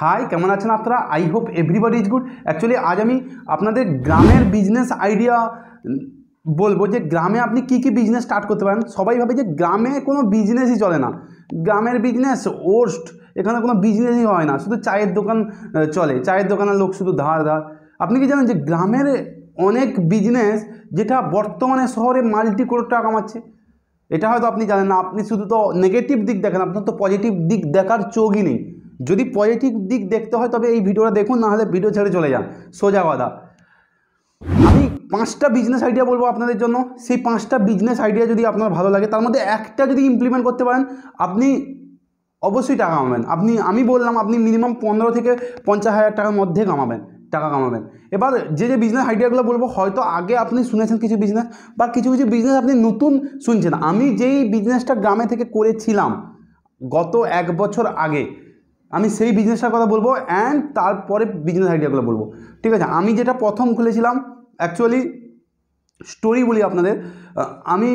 high কেমন আছেন আপনারা I hope everybody is good actually আজ আমি আপনাদের গ্রামের বিজনেস আইডিয়া বলবো যে গ্রামে আপনি কি কি বিজনেস স্টার্ট করতে পারেন সবাই ভাবে যে গ্রামে কোনো বিজনেসই চলে না গ্রামের বিজনেস ওস্ট এখানে কোনো বিজনেসই হয় না শুধু চায়ের দোকান চলে চায়ের দোকানের লোক শুধু ধার ধার আপনি কি জানেন যে গ্রামের অনেক বিজনেস যেটা বর্তমানে শহরে মাল্টি কোটি টাকা কামাচ্ছে এটা হয়তো আপনি জানেন না আপনি শুধু তো নেগেটিভ দিক দেখেন আপনার তো পজিটিভ দিক দেখার চোখই নেই যদি পজিটিভ দিক দেখতে হয় তবে এই ভিডিওটা দেখুন নাহলে ভিডিও ছেড়ে চলে যান সোজা কথা আমি পাঁচটা বিজনেস আইডিয়া বলবো আপনাদের জন্য সেই পাঁচটা বিজনেস আইডিয়া যদি আপনার ভালো লাগে তার মধ্যে একটা যদি ইমপ্লিমেন্ট করতে পারেন আপনি অবশ্যই টাকা কামাবেন আপনি আমি বললাম আপনি মিনিমাম পনেরো থেকে পঞ্চাশ হাজার টাকার মধ্যে কামাবেন টাকা কামাবেন এবার যে যে বিজনেস আইডিয়াগুলো বলবো হয়তো আগে আপনি শুনেছেন কিছু বিজনেস বা কিছু কিছু বিজনেস আপনি নতুন শুনছেন আমি যেই বিজনেসটা গ্রামে থেকে করেছিলাম গত এক বছর আগে আমি সেই বিজনেসটার কথা বলবো অ্যান্ড তারপরে বিজনেস আইডিয়াগুলো বলবো ঠিক আছে আমি যেটা প্রথম খুলেছিলাম অ্যাকচুয়ালি স্টোরি বলি আপনাদের আমি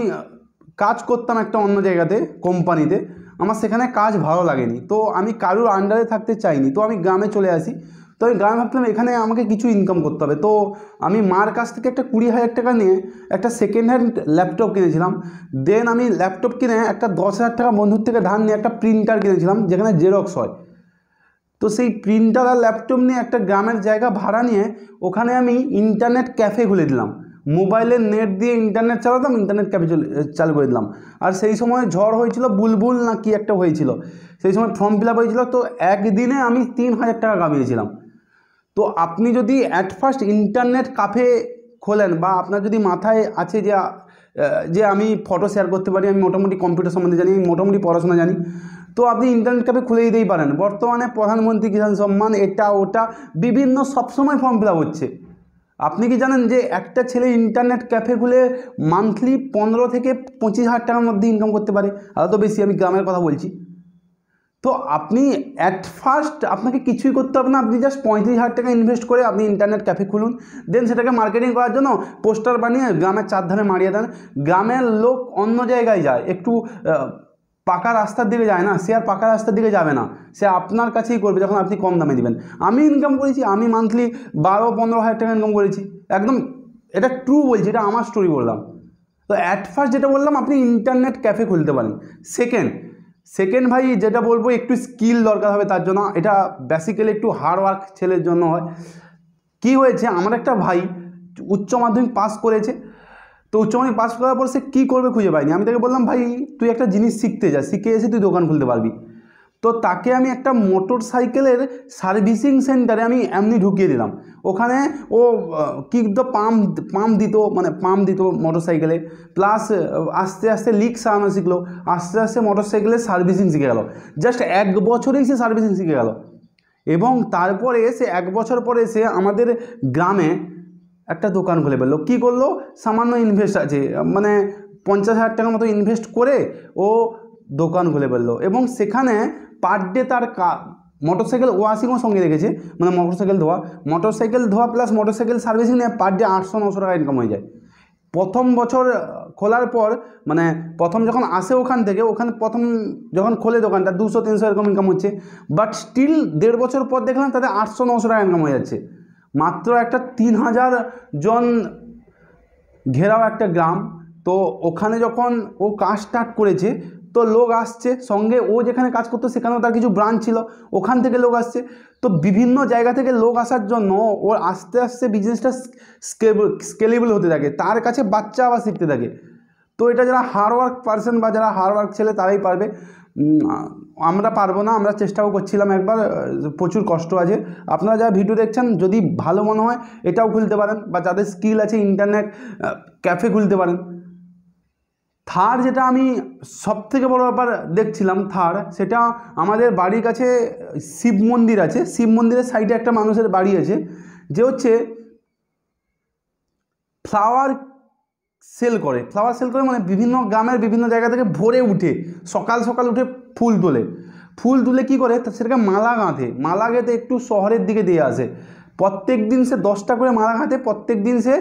কাজ করতাম একটা অন্য জায়গাতে কোম্পানিতে আমার সেখানে কাজ ভালো লাগেনি তো আমি কারুর আন্ডারে থাকতে চাইনি তো আমি গ্রামে চলে আসি তো আমি গ্রামে ভাবতাম এখানে আমাকে কিছু ইনকাম করতে হবে তো আমি মার কাছ থেকে একটা কুড়ি হাজার টাকা নিয়ে একটা সেকেন্ড হ্যান্ড ল্যাপটপ কিনেছিলাম দেন আমি ল্যাপটপ কিনে একটা দশ হাজার টাকা বন্ধুর থেকে ধান নিয়ে একটা প্রিন্টার কিনেছিলাম যেখানে জেরক্স হয় তো সেই প্রিন্টার আর ল্যাপটপ নিয়ে একটা গ্রামের জায়গা ভাড়া নিয়ে ওখানে আমি ইন্টারনেট ক্যাফে খুলে দিলাম মোবাইলের নেট দিয়ে ইন্টারনেট চালাতাম ইন্টারনেট ক্যাফে চালু করে দিলাম আর সেই সময় ঝড় হয়েছিল বুলবুল না কি একটা হয়েছিল সেই সময় ফর্ম ফিল আপ হয়েছিল তো একদিনে আমি তিন হাজার টাকা কামিয়েছিলাম তো আপনি যদি অ্যাট ফার্স্ট ইন্টারনেট কাফে খোলেন বা আপনার যদি মাথায় আছে যে যে আমি ফটো শেয়ার করতে পারি আমি মোটামুটি কম্পিউটার সম্বন্ধে জানি আমি মোটামুটি পড়াশোনা জানি তো আপনি ইন্টারনেট ক্যাফে খুলে দিতেই পারেন বর্তমানে প্রধানমন্ত্রী কিষাণ সম্মান এটা ওটা বিভিন্ন সবসময় ফর্ম ফিল হচ্ছে আপনি কি জানেন যে একটা ছেলে ইন্টারনেট ক্যাফে খুলে মান্থলি পনেরো থেকে পঁচিশ হাজার টাকার মধ্যে ইনকাম করতে পারে আরও তো বেশি আমি গ্রামের কথা বলছি তো আপনি অ্যাট ফার্স্ট আপনাকে কিছুই করতে হবে না আপনি জাস্ট পঁয়ত্রিশ হাজার টাকা ইনভেস্ট করে আপনি ইন্টারনেট ক্যাফে খুলুন দেন সেটাকে মার্কেটিং করার জন্য পোস্টার বানিয়ে গ্রামের চারধারে মারিয়ে দেন গ্রামের লোক অন্য জায়গায় যায় একটু পাকা রাস্তার দিকে যায় না সে আর পাকা রাস্তার দিকে যাবে না সে আপনার কাছেই করবে যখন আপনি কম দামে দেবেন আমি ইনকাম করেছি আমি মান্থলি বারো পনেরো হাজার টাকা ইনকাম করেছি একদম এটা ট্রু বলছি এটা আমার স্টোরি বললাম তো অ্যাট ফার্স্ট যেটা বললাম আপনি ইন্টারনেট ক্যাফে খুলতে পারেন সেকেন্ড সেকেন্ড ভাই যেটা বলবো একটু স্কিল দরকার হবে তার জন্য এটা বেসিক্যালি একটু হার্ড ওয়ার্ক ছেলের জন্য হয় কি হয়েছে আমার একটা ভাই উচ্চ মাধ্যমিক পাস করেছে তো উচ্চ মাধ্যমিক পাস করার পর সে কী করবে খুঁজে পায়নি আমি তাকে বললাম ভাই তুই একটা জিনিস শিখতে যা শিখে এসে তুই দোকান খুলতে পারবি তো তাকে আমি একটা মোটর সাইকেলের সার্ভিসিং সেন্টারে আমি এমনি ঢুকিয়ে দিলাম ওখানে ও কিক তো পাম্প পাম্প দিত মানে পাম্প দিত মোটর সাইকেলে প্লাস আস্তে আস্তে লিক সারানো শিখলো আস্তে আস্তে মোটর সাইকেলের সার্ভিসিং শিখে গেল জাস্ট এক বছরেই সে সার্ভিসিং শিখে গেল এবং তারপরে সে এক বছর পরে সে আমাদের গ্রামে একটা দোকান খুলে ফেললো কী করলো সামান্য ইনভেস্ট আছে মানে পঞ্চাশ হাজার টাকার মতো ইনভেস্ট করে ও দোকান খুলে ফেললো এবং সেখানে পার ডে তার কার মোটরসাইকেল ওয়াশিংও সঙ্গে রেখেছে মানে মোটরসাইকেল ধোয়া মোটরসাইকেল ধোয়া প্লাস মোটরসাইকেল সার্ভিসিং নিয়ে পার ডে আটশো নশো টাকা ইনকাম হয়ে যায় প্রথম বছর খোলার পর মানে প্রথম যখন আসে ওখান থেকে ওখানে প্রথম যখন খোলে দোকানটা দুশো তিনশো এরকম ইনকাম হচ্ছে বাট স্টিল দেড় বছর পর দেখলাম তাদের আটশো নশো টাকা ইনকাম হয়ে যাচ্ছে মাত্র একটা তিন হাজার জন ঘেরাও একটা গ্রাম তো ওখানে যখন ও কাজ স্টার্ট করেছে তো লোক আসছে সঙ্গে ও যেখানে কাজ করতো সেখানেও তার কিছু ব্রাঞ্চ ছিল ওখান থেকে লোক আসছে তো বিভিন্ন জায়গা থেকে লোক আসার জন্য ওর আস্তে আস্তে বিজনেসটা স্কেলেবল হতে থাকে তার কাছে বাচ্চা আবার শিখতে থাকে তো এটা যারা হার্ডওয়ার্ক পার্সন বা যারা হার্ডওয়ার্ক ছেলে তারাই পারবে আমরা পারবো না আমরা চেষ্টাও করছিলাম একবার প্রচুর কষ্ট আছে আপনারা যারা ভিডিও দেখছেন যদি ভালো মনে হয় এটাও খুলতে পারেন বা যাদের স্কিল আছে ইন্টারনেট ক্যাফে খুলতে পারেন থার যেটা আমি সব থেকে বড় ব্যাপার দেখছিলাম থার সেটা আমাদের বাড়ির কাছে শিব মন্দির আছে শিব মন্দিরের সাইডে একটা মানুষের বাড়ি আছে যে হচ্ছে ফ্লাওয়ার সেল করে ফ্লাওয়ার সেল করে মানে বিভিন্ন গ্রামের বিভিন্ন জায়গা থেকে ভোরে উঠে সকাল সকাল উঠে ফুল তোলে ফুল তুলে কি করে সেটাকে মালা গাঁথে মালা গেঁথে একটু শহরের দিকে দিয়ে আসে প্রত্যেক দিন সে দশটা করে মালা খাতে প্রত্যেক দিন সে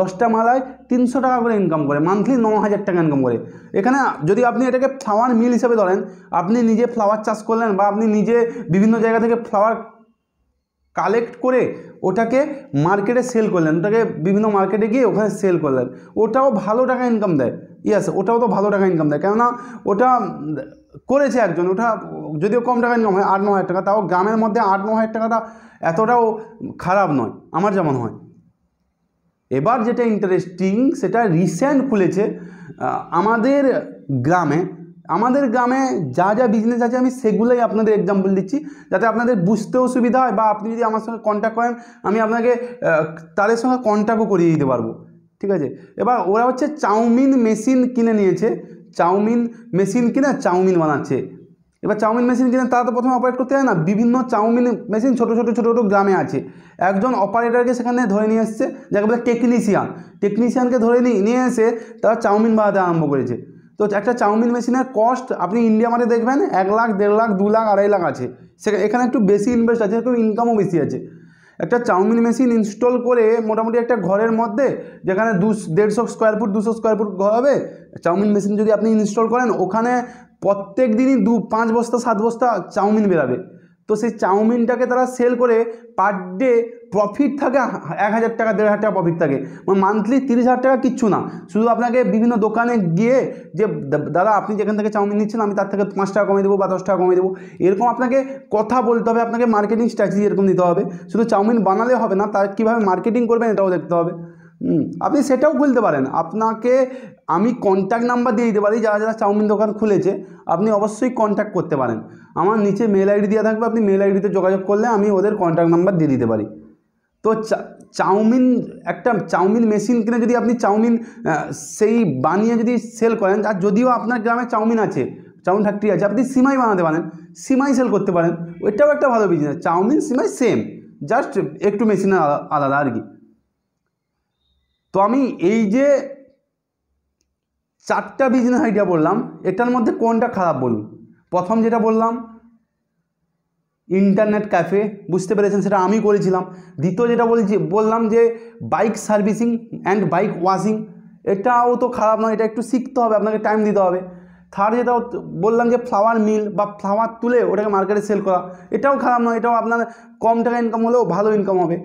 দশটা মালায় তিনশো টাকা করে ইনকাম করে মান্থলি ন হাজার টাকা ইনকাম করে এখানে যদি আপনি এটাকে ফ্লাওয়ার মিল হিসেবে ধরেন আপনি নিজে ফ্লাওয়ার চাষ করলেন বা আপনি নিজে বিভিন্ন জায়গা থেকে ফ্লাওয়ার কালেক্ট করে ওটাকে মার্কেটে সেল করলেন ওটাকে বিভিন্ন মার্কেটে গিয়ে ওখানে সেল করলেন ওটাও ভালো টাকা ইনকাম দেয় ইয়াস ওটাও তো ভালো টাকা ইনকাম দেয় কেননা ওটা করেছে একজন ওটা যদিও কম টাকা ইনকাম হয় আট ন হাজার টাকা তাও গ্রামের মধ্যে আট ন হাজার টাকাটা এতটাও খারাপ নয় আমার যেমন হয় এবার যেটা ইন্টারেস্টিং সেটা রিসেন্ট খুলেছে আমাদের গ্রামে আমাদের গ্রামে যা যা বিজনেস আছে আমি সেগুলোই আপনাদের এক্সাম্পল দিচ্ছি যাতে আপনাদের বুঝতেও সুবিধা হয় বা আপনি যদি আমার সঙ্গে কন্ট্যাক্ট করেন আমি আপনাকে তাদের সঙ্গে কন্ট্যাক্টও করিয়ে দিতে পারবো ঠিক আছে এবার ওরা হচ্ছে চাউমিন মেশিন কিনে নিয়েছে চাউমিন মেশিন কিনে চাউমিন বানাচ্ছে এবার চাউমিন মেশিন কিনে তারা তো প্রথমে অপারেট করতে হয় না বিভিন্ন চাউমিন মেশিন ছোটো ছোটো ছোটো ছোটো গ্রামে আছে একজন অপারেটরকে সেখানে ধরে নিয়ে এসছে যাকে বলে টেকনিশিয়ান টেকনিশিয়ানকে ধরে নিয়ে এসে তারা চাউমিন বানাতে আরম্ভ করেছে তো একটা চাউমিন মেশিনের কস্ট আপনি ইন্ডিয়া মার্টে দেখবেন এক লাখ দেড় লাখ দু লাখ আড়াই লাখ আছে সেখানে এখানে একটু বেশি ইনভেস্ট আছে একটু ইনকামও বেশি আছে একটা চাউমিন মেশিন ইনস্টল করে মোটামুটি একটা ঘরের মধ্যে যেখানে দু দেড়শো স্কোয়ার ফুট দুশো স্কোয়ার ফুট ঘর হবে চাউমিন মেশিন যদি আপনি ইনস্টল করেন ওখানে প্রত্যেক দিনই দু পাঁচ বস্তা সাত বস্তা চাউমিন বেরাবে তো সেই চাউমিনটাকে তারা সেল করে পার ডে প্রফিট থাকে এক হাজার টাকা দেড় হাজার টাকা প্রফিট থাকে মানে মান্থলি তিরিশ হাজার টাকা কিচ্ছু না শুধু আপনাকে বিভিন্ন দোকানে গিয়ে যে দাদা আপনি যেখান থেকে চাউমিন নিচ্ছেন আমি তার থেকে পাঁচ টাকা কমিয়ে দেবো বা দশ টাকা কমিয়ে দেবো এরকম আপনাকে কথা বলতে হবে আপনাকে মার্কেটিং স্ট্র্যাটেজি এরকম দিতে হবে শুধু চাউমিন বানালে হবে না তার কীভাবে মার্কেটিং করবেন এটাও দেখতে হবে আপনি সেটাও খুলতে পারেন আপনাকে আমি কন্ট্যাক্ট নাম্বার দিয়ে দিতে পারি যারা যারা চাউমিন দোকান খুলেছে আপনি অবশ্যই কন্ট্যাক্ট করতে পারেন আমার নিচে মেল আইডি দেওয়া থাকবে আপনি মেল আইডিতে যোগাযোগ করলে আমি ওদের কন্ট্যাক্ট নাম্বার দিয়ে দিতে পারি তো চাউমিন একটা চাউমিন মেশিন কিনে যদি আপনি চাউমিন সেই বানিয়ে যদি সেল করেন আর যদিও আপনার গ্রামে চাউমিন আছে চাউমিন ফ্যাক্টরি আছে আপনি সিমাই বানাতে পারেন সিমাই সেল করতে পারেন ওইটাও একটা ভালো বিজনেস চাউমিন সিমাই সেম জাস্ট একটু মেশিনের আলাদা আর কি তো আমি এই যে চারটা বিজনেস আইডিয়া বললাম এটার মধ্যে কোনটা খারাপ বলুন প্রথম যেটা বললাম ইন্টারনেট ক্যাফে বুঝতে পেরেছেন সেটা আমি করেছিলাম দ্বিতীয় যেটা বলছি বললাম যে bike servicing and bike washing এটাও তো খারাপ নয় এটা একটু শিখতে হবে আপনাকে টাইম দিতে হবে থার্ড যেটা বললাম যে ফ্লাওয়ার মিল বা ফ্লাওয়ার তুলে ওটাকে মার্কেটে সেল করা এটাও খারাপ নয় এটাও আপনার কম টাকা ইনকাম হলেও ভালো ইনকাম হবে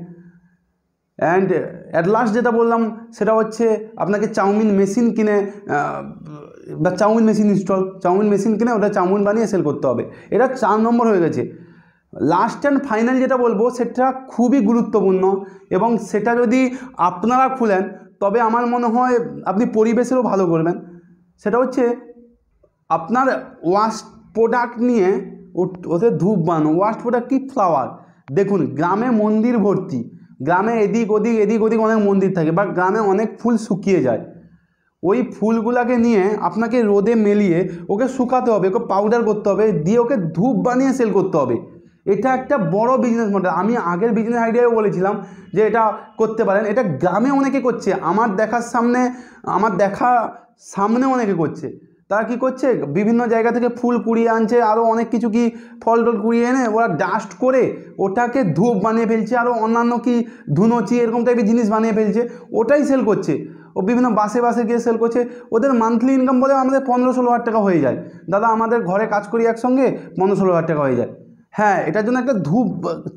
অ্যান্ড অ্যাট লাস্ট যেটা বললাম সেটা হচ্ছে আপনাকে চাউমিন মেশিন কিনে বা chowmein machine install chowmein machine কিনে ওটা চাউমিন বানিয়ে সেল করতে হবে এটা চার নম্বর হয়ে গেছে লাস্ট অ্যান্ড ফাইনাল যেটা বলবো সেটা খুবই গুরুত্বপূর্ণ এবং সেটা যদি আপনারা খুলেন তবে আমার মনে হয় আপনি পরিবেশেরও ভালো করবেন সেটা হচ্ছে আপনার ওয়াশ প্রোডাক্ট নিয়ে ওতে ধূপ বানো ওয়াশ প্রোডাক্ট কি ফ্লাওয়ার দেখুন গ্রামে মন্দির ভর্তি গ্রামে এদিক ওদিক এদিক ওদিক অনেক মন্দির থাকে বা গ্রামে অনেক ফুল শুকিয়ে যায় ওই ফুলগুলাকে নিয়ে আপনাকে রোদে মেলিয়ে ওকে শুকাতে হবে ওকে পাউডার করতে হবে দিয়ে ওকে ধূপ বানিয়ে সেল করতে হবে এটা একটা বড় বিজনেস মডেল আমি আগের বিজনেস আইডিয়াও বলেছিলাম যে এটা করতে পারেন এটা গ্রামে অনেকে করছে আমার দেখার সামনে আমার দেখা সামনে অনেকে করছে তারা কি করছে বিভিন্ন জায়গা থেকে ফুল কুড়িয়ে আনছে আরও অনেক কিছু কি ফল টল কুড়িয়ে এনে ওরা ডাস্ট করে ওটাকে ধূপ বানিয়ে ফেলছে আরও অন্যান্য কি ধুনোচি এরকম টাইপের জিনিস বানিয়ে ফেলছে ওটাই সেল করছে ও বিভিন্ন বাসে বাসে গিয়ে সেল করছে ওদের মান্থলি ইনকাম বলে আমাদের পনেরো ষোলো হাজার টাকা হয়ে যায় দাদা আমাদের ঘরে কাজ করি একসঙ্গে পনেরো ষোলো হাজার টাকা হয়ে যায় হ্যাঁ এটার জন্য একটা ধূপ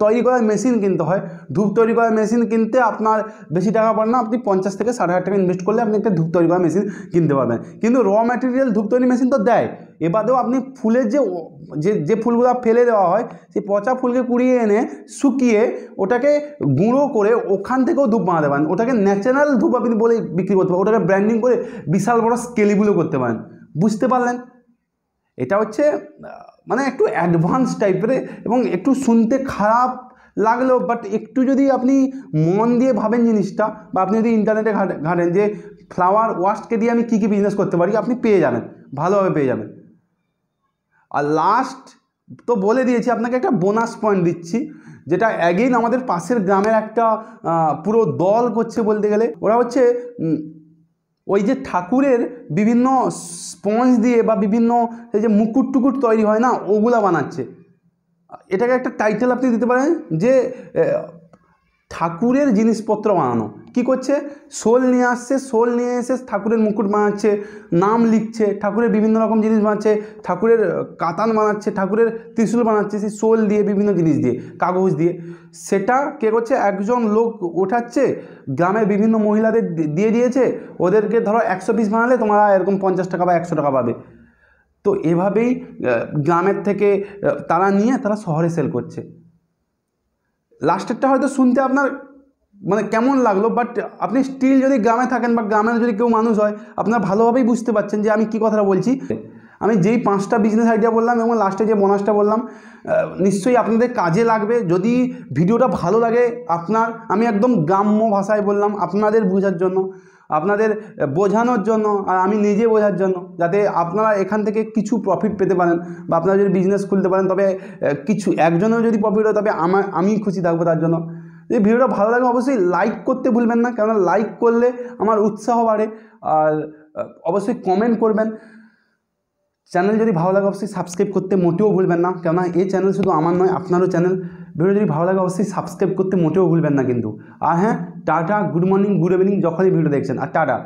তৈরি করার মেশিন কিনতে হয় ধূপ তৈরি করার মেশিন কিনতে আপনার বেশি টাকা পড়ে না আপনি পঞ্চাশ থেকে ষাট হাজার টাকা ইনভেস্ট করলে আপনি একটা ধূপ তৈরি করার মেশিন কিনতে পারবেন কিন্তু র ম্যাটেরিয়াল ধূপ তৈরি মেশিন তো দেয় এবারেও আপনি ফুলের যে যে যে ফুলগুলো ফেলে দেওয়া হয় সেই পচা ফুলকে কুড়িয়ে এনে শুকিয়ে ওটাকে গুঁড়ো করে ওখান থেকেও ধূপ বানাতে পারেন ওটাকে ন্যাচারাল ধূপ আপনি বলে বিক্রি করতে পারেন ওটাকে ব্র্যান্ডিং করে বিশাল বড় স্কেলিগুলো করতে পারেন বুঝতে পারলেন এটা হচ্ছে মানে একটু অ্যাডভান্স টাইপের এবং একটু শুনতে খারাপ লাগলো বাট একটু যদি আপনি মন দিয়ে ভাবেন জিনিসটা বা আপনি যদি ইন্টারনেটে ঘাটেন যে ফ্লাওয়ার ওয়াস্টকে দিয়ে আমি কী কী বিজনেস করতে পারি আপনি পেয়ে যাবেন ভালোভাবে পেয়ে যাবেন আর লাস্ট তো বলে দিয়েছি আপনাকে একটা বোনাস পয়েন্ট দিচ্ছি যেটা অ্যাগেইন আমাদের পাশের গ্রামের একটা পুরো দল করছে বলতে গেলে ওরা হচ্ছে ওই যে ঠাকুরের বিভিন্ন স্পঞ্জ দিয়ে বা বিভিন্ন এই যে মুকুট টুকুট তৈরি হয় না ওগুলা বানাচ্ছে এটাকে একটা টাইটেল আপনি দিতে পারেন যে ঠাকুরের জিনিসপত্র বানানো কি করছে শোল নিয়ে আসছে শোল নিয়ে এসে ঠাকুরের মুকুট বানাচ্ছে নাম লিখছে ঠাকুরের বিভিন্ন রকম জিনিস বানাচ্ছে ঠাকুরের কাতান বানাচ্ছে ঠাকুরের ত্রিশূল বানাচ্ছে সেই শোল দিয়ে বিভিন্ন জিনিস দিয়ে কাগজ দিয়ে সেটা কে করছে একজন লোক ওঠাচ্ছে গ্রামের বিভিন্ন মহিলাদের দিয়ে দিয়েছে ওদেরকে ধরো একশো পিস বানালে তোমরা এরকম পঞ্চাশ টাকা বা একশো টাকা পাবে তো এভাবেই গ্রামের থেকে তারা নিয়ে তারা শহরে সেল করছে লাস্টেরটা হয়তো শুনতে আপনার মানে কেমন লাগলো বাট আপনি স্টিল যদি গ্রামে থাকেন বা গ্রামের যদি কেউ মানুষ হয় আপনার ভালোভাবেই বুঝতে পারছেন যে আমি কি কথাটা বলছি আমি যেই পাঁচটা বিজনেস আইডিয়া বললাম এবং লাস্টে যে বোনাসটা বললাম নিশ্চয়ই আপনাদের কাজে লাগবে যদি ভিডিওটা ভালো লাগে আপনার আমি একদম গ্রাম্য ভাষায় বললাম আপনাদের বোঝার জন্য আপনাদের বোঝানোর জন্য আর আমি নিজে বোঝার জন্য যাতে আপনারা এখান থেকে কিছু প্রফিট পেতে পারেন বা আপনারা যদি বিজনেস খুলতে পারেন তবে কিছু একজনেরও যদি প্রফিট হয় তবে আমার আমি খুশি থাকবো তার জন্য যদি ভিডিওটা ভালো লাগে অবশ্যই লাইক করতে ভুলবেন না কেননা লাইক করলে আমার উৎসাহ বাড়ে আর অবশ্যই কমেন্ট করবেন চ্যানেল যদি ভালো লাগে অবশ্যই সাবস্ক্রাইব করতে মোটেও ভুলবেন না কেননা এই চ্যানেল শুধু আমার নয় আপনারও চ্যানেল ভিডিও যদি ভালো লাগে অবশ্যই সাবস্ক্রাইব করতে মোটেও ভুলবেন না কিন্তু আর হ্যাঁ tata good morning good evening যখনই ভিডিও দেখছেন আর টাটা